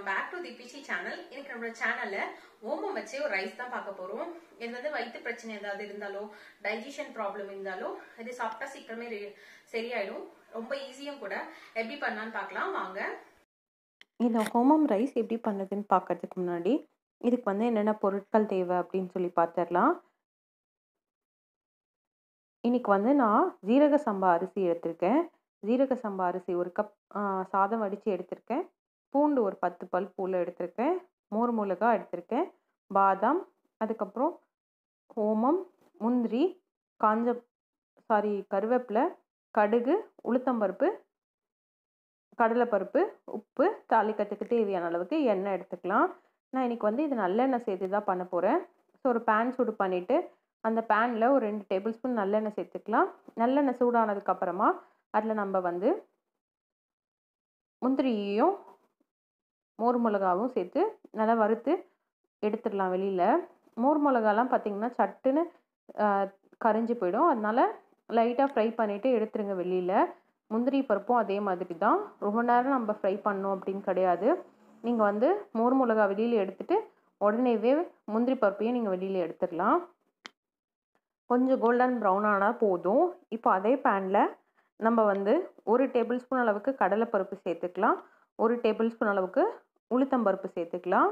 welcome back to the PC channel இன்னைக்கு நம்மளோட சேனல்ல ஓமம் வச்சு ஒரு ரைஸ் தான் பார்க்க போறோம் இது வந்து வயிற்று பிரச்சனை ஏதாவது இருந்தாலோ டைஜஷன் ப்ராப்ளம் இருந்தாலோ இது சாப்பிட்டா சீக்கிரமே சரியாயிடும் ரொம்ப ஈஸியும் கூட எப்படி பண்ணலான்னு பார்க்கலாம் வாங்க இந்த ஹோமம் ரைஸ் எப்படி பண்ணதுன்னு பார்க்கறதுக்கு முன்னாடி இதுக்கு வந்து என்னென்ன பொருட்கள் தேவை அப்படின்னு சொல்லி பார்த்துடலாம் இன்னைக்கு வந்து நான் ஜீரக சம்பா அரிசி எடுத்திருக்கேன் ஜீரக சம்பா அரிசி ஒரு கப் சாதம் வடித்து எடுத்திருக்கேன் பூண்டு ஒரு பத்து பல் பூவில் எடுத்திருக்கேன் மோர் மிளகா எடுத்திருக்கேன் பாதாம் அதுக்கப்புறம் ஓமம் முந்திரி காஞ்ச சாரி கருவேப்பிலை கடுகு உளுத்தம்பருப்பு கடலைப்பருப்பு உப்பு தாளிக்கிறதுக்கு தேவையான அளவுக்கு எண்ணெய் எடுத்துக்கலாம் நான் இன்றைக்கி வந்து இது நல்லெண்ணெய் சேர்த்து தான் பண்ண போகிறேன் ஸோ ஒரு பேன் சூடு பண்ணிவிட்டு அந்த பேனில் ஒரு ரெண்டு டேபிள் ஸ்பூன் நல்லெண்ணெய் சேர்த்துக்கலாம் நல்லெண்ணெய் சூடானதுக்கப்புறமா அதில் நம்ம வந்து முந்திரியையும் மோர் மிளகாவும் சேர்த்து நல்லா வறுத்து எடுத்துடலாம் வெளியில் மோர் மிளகாலாம் பார்த்திங்கன்னா சட்டுன்னு கரைஞ்சி போயிடும் அதனால் லைட்டாக ஃப்ரை பண்ணிவிட்டு எடுத்துருங்க வெளியில் முந்திரி பருப்பும் அதே மாதிரி தான் ரொம்ப நேரம் நம்ம ஃப்ரை பண்ணோம் அப்படின்னு கிடையாது நீங்கள் வந்து மோர் மிளகா வெளியில் எடுத்துகிட்டு உடனேவே முந்திரி பருப்பையும் நீங்கள் வெளியில் எடுத்துடலாம் கொஞ்சம் கோல்டன் ப்ரௌன் ஆனால் போதும் இப்போ அதே பேனில் நம்ம வந்து ஒரு டேபிள் ஸ்பூன் அளவுக்கு கடலைப்பருப்பு சேர்த்துக்கலாம் ஒரு டேபிள் ஸ்பூன் அளவுக்கு உளுத்தம்பருப்பு சேர்த்துக்கலாம்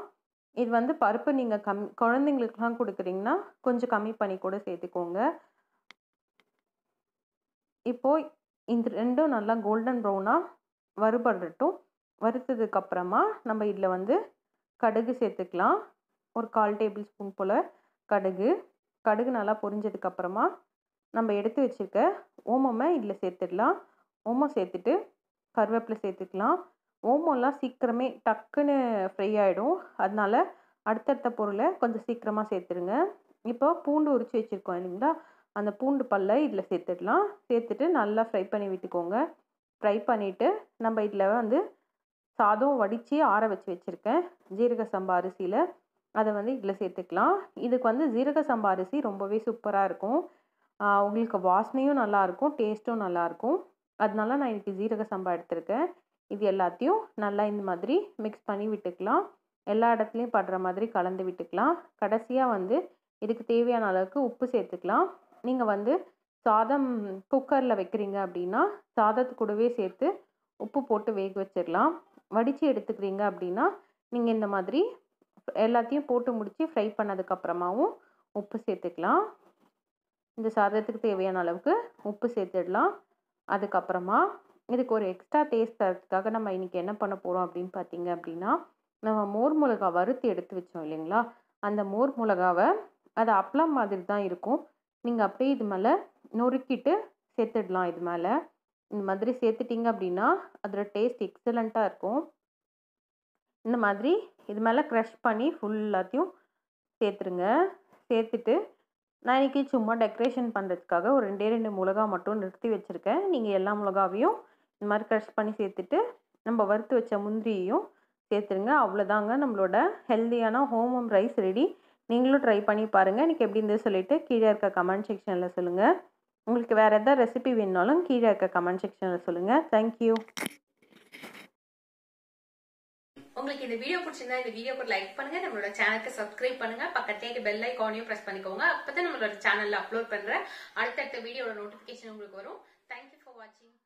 இது வந்து பருப்பு நீங்கள் கம் குழந்தைங்களுக்குலாம் கொடுக்குறீங்கன்னா கொஞ்சம் கம்மி பண்ணி கூட சேர்த்துக்கோங்க இப்போது இந்த ரெண்டும் நல்லா கோல்டன் ப்ரௌனாக வறுபடட்டும் வறுத்ததுக்கப்புறமா நம்ம இதில் வந்து கடுகு சேர்த்துக்கலாம் ஒரு கால் டேபிள் ஸ்பூன் போல் கடுகு கடுகு நல்லா பொரிஞ்சதுக்கப்புறமா நம்ம எடுத்து வச்சுருக்க ஓமம் இதில் சேர்த்துடலாம் ஓமம் சேர்த்துட்டு கருவேப்பிலை சேர்த்துக்கலாம் ஓமோலாம் சீக்கிரமே டக்குன்னு ஃப்ரை ஆகிடும் அதனால் அடுத்தடுத்த பொருளை கொஞ்சம் சீக்கிரமாக சேர்த்துருங்க இப்போ பூண்டு உரித்து வச்சுருக்கோம் இல்லைங்களா அந்த பூண்டு பல்லை இதில் சேர்த்துடலாம் சேர்த்துட்டு நல்லா ஃப்ரை பண்ணி விட்டுக்கோங்க ஃப்ரை பண்ணிவிட்டு நம்ம இதில் வந்து சாதம் வடித்து ஆற வச்சு வச்சுருக்கேன் ஜீரக சம்பா அரிசியில் அதை வந்து இதில் சேர்த்துக்கலாம் இதுக்கு வந்து ஜீரக சம்பா அரிசி ரொம்பவே சூப்பராக இருக்கும் உங்களுக்கு வாசனையும் நல்லாயிருக்கும் டேஸ்ட்டும் நல்லாயிருக்கும் அதனால நான் இன்றைக்கி ஜீரக சம்பா எடுத்திருக்கேன் இது எல்லாத்தையும் நல்லா இந்த மாதிரி மிக்ஸ் பண்ணி விட்டுக்கலாம் எல்லா இடத்துலையும் படுற மாதிரி கலந்து விட்டுக்கலாம் கடைசியாக வந்து இதுக்கு தேவையான அளவுக்கு உப்பு சேர்த்துக்கலாம் நீங்கள் வந்து சாதம் குக்கரில் வைக்கிறீங்க அப்படின்னா சாதத்து கூடவே சேர்த்து உப்பு போட்டு வேக வச்சிடலாம் வடித்து எடுத்துக்கிறீங்க அப்படின்னா நீங்கள் இந்த மாதிரி எல்லாத்தையும் போட்டு முடித்து ஃப்ரை பண்ணதுக்கப்புறமாவும் உப்பு சேர்த்துக்கலாம் இந்த சாதத்துக்கு தேவையான அளவுக்கு உப்பு சேர்த்துடலாம் அதுக்கப்புறமா இதுக்கு ஒரு எக்ஸ்ட்ரா டேஸ்ட் தரத்துக்காக நம்ம இன்றைக்கி என்ன பண்ண போகிறோம் அப்படின்னு பார்த்தீங்க அப்படின்னா நம்ம மோர் மிளகா வறுத்து எடுத்து வச்சோம் இல்லைங்களா அந்த மோர் மிளகாவை அது அப்பளம் மாதிரி தான் இருக்கும் நீங்கள் அப்படியே இது மேலே நொறுக்கிட்டு சேர்த்துடலாம் இது மேலே இந்த மாதிரி சேர்த்துட்டிங்க அப்படின்னா அதோட டேஸ்ட் எக்ஸலண்ட்டாக இருக்கும் இந்த மாதிரி இது மேலே க்ரஷ் பண்ணி ஃபுல் எல்லாத்தையும் சேர்த்துருங்க சேர்த்துட்டு நான் இன்றைக்கி சும்மா டெக்கரேஷன் பண்ணுறதுக்காக ஒரு ரெண்டே ரெண்டு மிளகா மட்டும் நிறுத்தி வச்சுருக்கேன் நீங்கள் எல்லா மிளகாவையும் இந்த மாதிரி க்ரஷ் பண்ணி சேர்த்துட்டு நம்ம வறுத்து வச்ச முந்திரியையும் சேர்த்துருங்க அவ்வளோதாங்க நம்மளோட ஹெல்த்தியான ஹோம் ஹோம் ரைஸ் ரெடி நீங்களும் ட்ரை பண்ணி பாருங்கள் எனக்கு எப்படி இருந்தது சொல்லிவிட்டு கீழே இருக்க கமெண்ட் செக்ஷனில் சொல்லுங்கள் உங்களுக்கு வேறு எதாவது ரெசிபி வேணுனாலும் கீழே இருக்க கமெண்ட் செக்ஷனில் சொல்லுங்கள் தேங்க்யூ உங்களுக்கு இந்த வீடியோ பிடிச்சிருந்தா இந்த வீடியோக்கு லைக் பண்ணுங்க நம்மளோட சேனலுக்கு சப்ஸ்கிரைப் பண்ணுங்க பக்கத்தே பெல் ஐக்கானையும் ப்ரெஸ் பண்ணிக்கோங்க அப்பதான் நம்மளோட சேனல்ல அப்லோட் பண்ற அடுத்தடுத்த வீடியோட நோட்டிபிகேஷன் உங்களுக்கு வரும் தேங்க்யூ ஃபார் வாட்சிங்